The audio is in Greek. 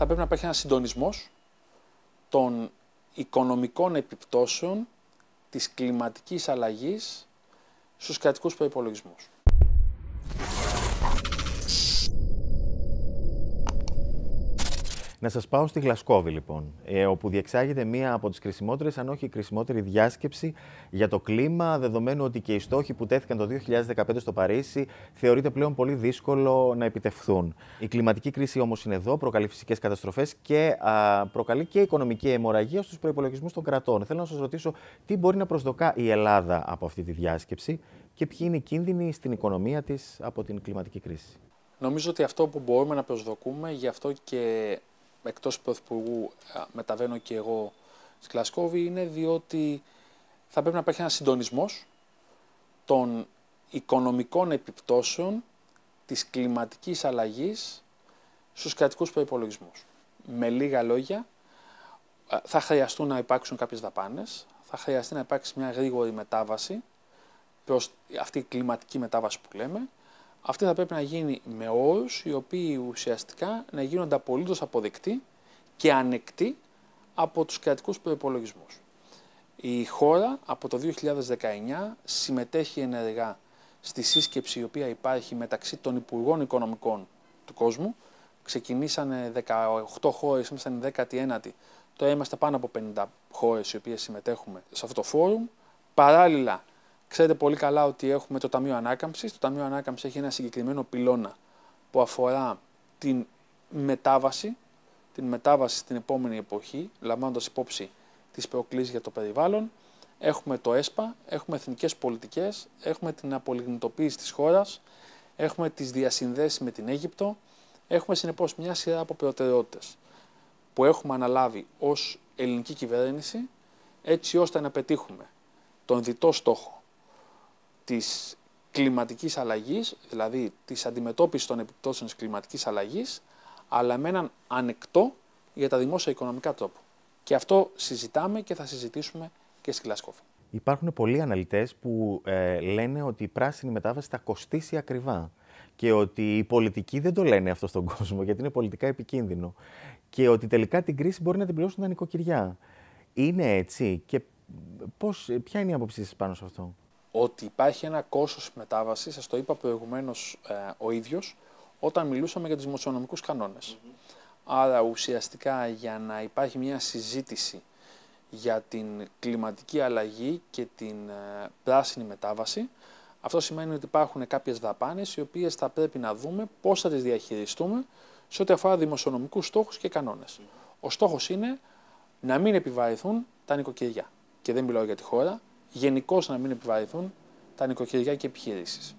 θα πρέπει να υπάρχει ένας συντονισμός των οικονομικών επιπτώσεων της κλιματικής αλλαγής στους κρατικούς προϋπολογισμούς. Να σας πάω στη Γλασκόβη λοιπόν, ε, όπου διεξάγεται μία από τις κρισιμότερες, αν όχι η κρισιμότερη διάσκεψη για το κλίμα, δεδομένου ότι και οι στόχοι που τέθηκαν το 2015 στο Παρίσι θεωρείται πλέον πολύ δύσκολο να επιτευχθούν. Η κλιματική κρίση όμως είναι εδώ, προκαλεί φυσικές καταστροφές και προκαλεί και οικονομική αιμορραγία στους προϋπολογισμούς των κρατών. Θέλω να σας ρωτήσω τι μπορεί να προσδοκά η Ελλάδα από αυτή τη διάσκεψη και ποιοι είναι οι κίνδυνοι στην οικονομία της από την κλιματική κρίση. Νομίζω ότι αυτό που μπορούμε να προσδοκούμε, γι' αυτό και εκτός Πρωθυπουργού μεταβαίνω και εγώ στη Κλασκόβη είναι διότι θα πρέπει να υπάρχει ένας συντονισμός των οικονομικών επιπτώσεων της κλιματικής αλλαγής στους κρατικούς προϋπολογισμούς. Με λίγα λόγια, θα χρειαστούν να υπάρξουν κάποιες δαπάνες, θα χρειαστεί να υπάρξει μια γρήγορη μετάβαση προς αυτή η κλιματική μετάβαση που λέμε αυτή θα πρέπει να γίνει με όρους οι οποίοι ουσιαστικά να γίνονται απολύτως αποδεκτοί και ανεκτοί από τους κρατικούς προπολογισμού. Η χώρα από το 2019 συμμετέχει ενεργά στη σύσκεψη η οποία υπάρχει μεταξύ των Υπουργών Οικονομικών του κόσμου. Ξεκινήσανε 18 χωρε ημασταν ήμασταν 19η. Τώρα είμαστε πάνω από 50 χώρες οι οποίες συμμετέχουμε σε αυτό το φόρουμ. Παράλληλα Ξέρετε πολύ καλά ότι έχουμε το Ταμείο Ανάκαμψης. Το Ταμείο Ανάκαμψης έχει ένα συγκεκριμένο πυλώνα που αφορά την μετάβαση, την μετάβαση στην επόμενη εποχή, λαμβάνοντας υπόψη τις προκλήσεις για το περιβάλλον. Έχουμε το ΕΣΠΑ, έχουμε εθνικές πολιτικές, έχουμε την απολιγνητοποίηση της χώρας, έχουμε τις διασυνδέσεις με την Αίγυπτο. Έχουμε συνεπώς μια σειρά από προτεραιότητες που έχουμε αναλάβει ως ελληνική κυβέρνηση, έτσι ώστε να πετύχουμε τον διτό στόχο της κλιματικής αλλαγής, δηλαδή της αντιμετώπισης των επιπτώσεων της κλιματικής αλλαγής, αλλά με έναν ανεκτό για τα δημόσια οικονομικά τρόπο. Και αυτό συζητάμε και θα συζητήσουμε και στη Γλασκόφη. Υπάρχουν πολλοί αναλυτές που ε, λένε ότι η πράσινη μετάβαση θα κοστίσει ακριβά και ότι οι πολιτικοί δεν το λένε αυτό στον κόσμο γιατί είναι πολιτικά επικίνδυνο και ότι τελικά την κρίση μπορεί να την πληρώσουν τα νοικοκυριά. Είναι έτσι και πώς, ποια είναι η άποψή σας πάνω σε αυτό ότι υπάρχει ένα κόστος μετάβασης, σας το είπα προηγουμένως ε, ο ίδιος, όταν μιλούσαμε για τους δημοσιονομικούς κανόνες. Mm Άρα ουσιαστικά για να υπάρχει μια συζήτηση για την κλιματική αλλαγή και την ε, πράσινη μετάβαση, αυτό σημαίνει ότι υπάρχουν κάποιες δαπάνες οι οποίες θα πρέπει να δούμε πώς θα τις διαχειριστούμε σε ό,τι αφορά δημοσιονομικούς στόχους και κανόνες. Mm-hmm. Ο στόχος είναι να μην επιβαρυνθούν τα νοικοκυριά. Και δεν μιλάω για τη χώρα, γενικώς να μην επιβαρυνθούν τα νοικοκυριά και επιχειρήσεις.